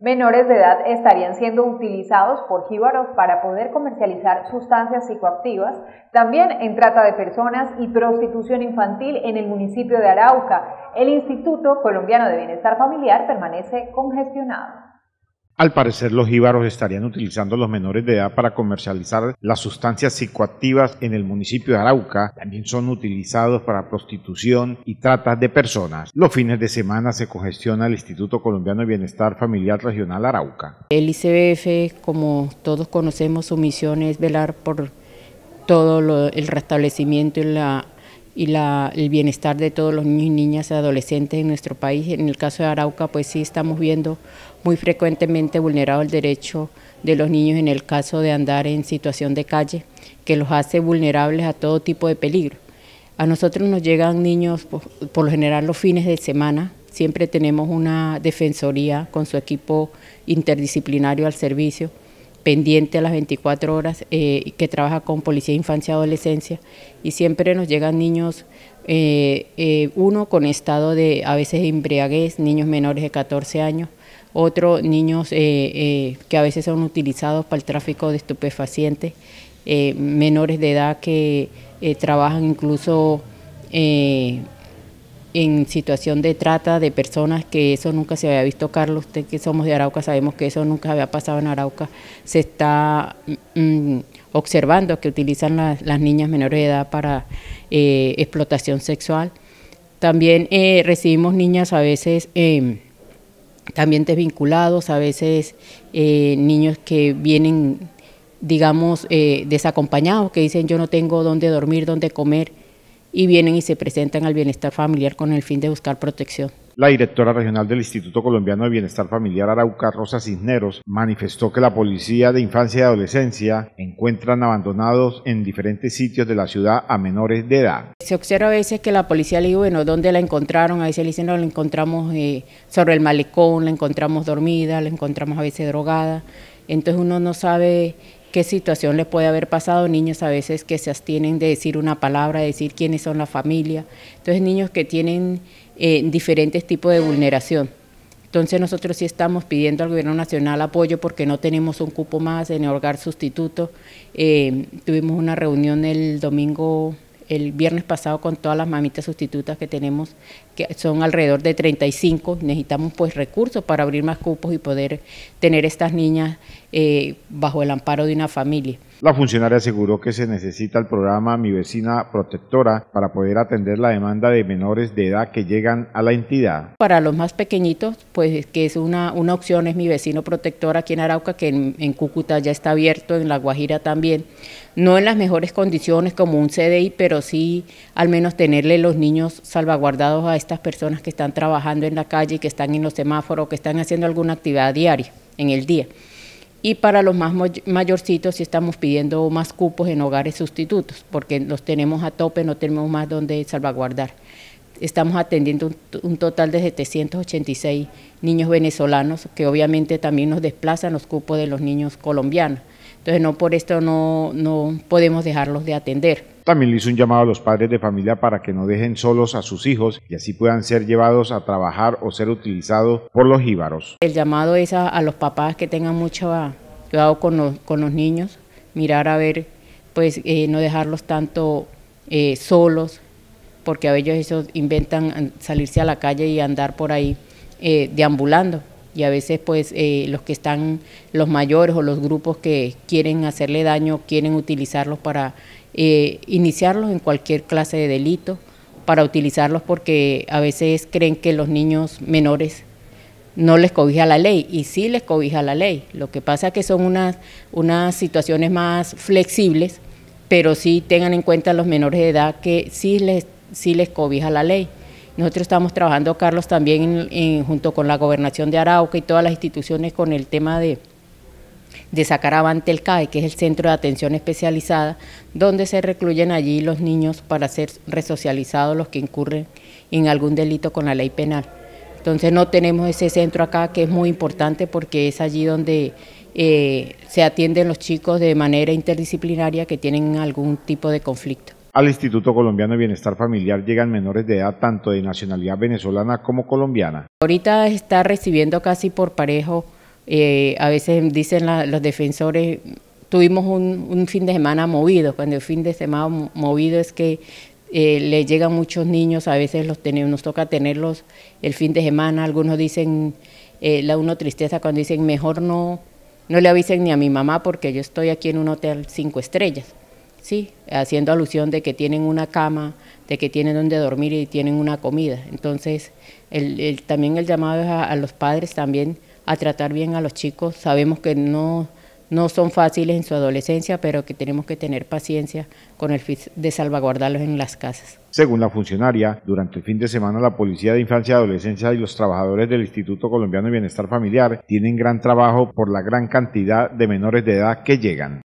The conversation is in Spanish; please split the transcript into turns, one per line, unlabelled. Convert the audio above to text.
menores de edad estarían siendo utilizados por jíbaros para poder comercializar sustancias psicoactivas, también en trata de personas y prostitución infantil en el municipio de Arauca. El Instituto Colombiano de Bienestar Familiar permanece congestionado.
Al parecer, los íbaros estarían utilizando a los menores de edad para comercializar las sustancias psicoactivas en el municipio de Arauca. También son utilizados para prostitución y trata de personas. Los fines de semana se cogestiona el Instituto Colombiano de Bienestar Familiar Regional Arauca.
El ICBF, como todos conocemos, su misión es velar por todo el restablecimiento y la y el bienestar de todos los niños y niñas adolescentes en nuestro país. En el caso de Arauca, pues sí estamos viendo muy frecuentemente vulnerado el derecho de los niños en el caso de andar en situación de calle, que los hace vulnerables a todo tipo de peligro. A nosotros nos llegan niños, por lo general los fines de semana, siempre tenemos una defensoría con su equipo interdisciplinario al servicio pendiente a las 24 horas, eh, que trabaja con policía infancia y adolescencia, y siempre nos llegan niños, eh, eh, uno con estado de a veces embriaguez, niños menores de 14 años, otro niños que a veces son utilizados para el tráfico de estupefacientes, menores de edad que trabajan incluso en situación de trata de personas, que eso nunca se había visto, Carlos, usted que somos de Arauca sabemos que eso nunca había pasado en Arauca, se está mm, mm, observando que utilizan las, niñas menores de edad para eh, explotación sexual. También eh, recibimos niñas a veces em, también desvinculados, a veces eh, niños que vienen, digamos, desacompañados, que dicen yo no tengo dónde dormir, dónde comer, y vienen y se presentan al bienestar familiar con el fin de buscar protección.
La directora regional del Instituto Colombiano de Bienestar Familiar Arauca, Rosa Cisneros, manifestó que la policía de infancia y adolescencia encuentran abandonados en diferentes sitios de la ciudad a menores de edad.
Se observa a veces que la policía le dice, bueno, ¿dónde la encontraron? A veces le dicen, no, la encontramos eh, sobre el malecón, la encontramos dormida, la encontramos a veces drogada. Entonces uno no sabe qué situación les puede haber pasado, niños a veces que se abstienen de decir una palabra, de decir quiénes son la familia, entonces niños que tienen eh, diferentes tipos de vulneración. Entonces nosotros sí estamos pidiendo al Gobierno Nacional apoyo porque no tenemos un cupo más en el hogar sustituto. Eh, tuvimos una reunión el domingo, el viernes pasado con todas las mamitas sustitutas que tenemos que son alrededor de 35. Necesitamos pues recursos para abrir más cupos y poder tener estas niñas eh, bajo el amparo de una familia.
La funcionaria aseguró que se necesita el programa Mi Vecina Protectora para poder atender la demanda de menores de edad que llegan a la entidad.
Para los más pequeñitos, pues que es una, una opción, es Mi Vecino Protector aquí en Arauca, que en, en Cúcuta ya está abierto, en La Guajira también. No en las mejores condiciones como un CDI, pero sí al menos tenerle los niños salvaguardados a este estas personas que están trabajando en la calle, que están en los semáforos, que están haciendo alguna actividad diaria en el día. Y para los más mayorcitos sí estamos pidiendo más cupos en hogares sustitutos, porque los tenemos a tope, no tenemos más donde salvaguardar. Estamos atendiendo un total de 786 niños venezolanos, que obviamente también nos desplazan los cupos de los niños colombianos. Entonces no por esto no, podemos dejarlos de atender.
También le hizo un llamado a los padres de familia para que no dejen solos a sus hijos y así puedan ser llevados a trabajar o ser utilizados por los jíbaros.
El llamado es a, los papás que tengan mucho cuidado con los, con los, niños, mirar a ver, pues eh, no dejarlos tanto eh, solos, porque a ellos ellos inventan salirse a la calle y andar por ahí eh, deambulando y a veces pues eh, los que están, los mayores o los grupos que quieren hacerle daño, quieren utilizarlos para eh, iniciarlos en cualquier clase de delito, para utilizarlos porque a veces creen que los niños menores no les cobija la ley y sí les cobija la ley. Lo que pasa es que son unas, situaciones más flexibles, pero sí tengan en cuenta los menores de edad que sí les, sí les cobija la ley. Nosotros estamos trabajando, Carlos, también junto con la gobernación de Arauca y todas las instituciones con el tema de, sacar avante el CAE, que es el Centro de Atención Especializada, donde se recluyen allí los niños para ser resocializados los que incurren en algún delito con la ley penal. Entonces no tenemos ese centro acá que es muy importante porque es allí donde eh, se atienden los chicos de manera interdisciplinaria que
tienen algún tipo de conflicto. Al Instituto Colombiano de Bienestar Familiar llegan menores de edad tanto de nacionalidad venezolana como colombiana.
Ahorita está recibiendo casi por parejo, eh, a veces dicen los defensores, tuvimos un, fin de semana movido, cuando el fin de semana movido es que eh, le llegan muchos niños, a veces los tenemos, nos toca tenerlos el fin de semana, algunos dicen, eh, la uno tristeza cuando dicen, mejor no, no le avisen ni a mi mamá porque yo estoy aquí en un hotel cinco estrellas sí, haciendo alusión de que tienen una cama, de que tienen donde dormir y tienen una comida. Entonces, el, también el llamado es a, los padres también a tratar bien a los chicos. Sabemos que no, no son fáciles en su adolescencia, pero que tenemos que tener paciencia con el fin de salvaguardarlos en las casas.
Según la funcionaria, durante el fin de semana la Policía de Infancia y Adolescencia y los trabajadores del Instituto Colombiano de Bienestar Familiar tienen gran trabajo por la gran cantidad de menores de edad que llegan.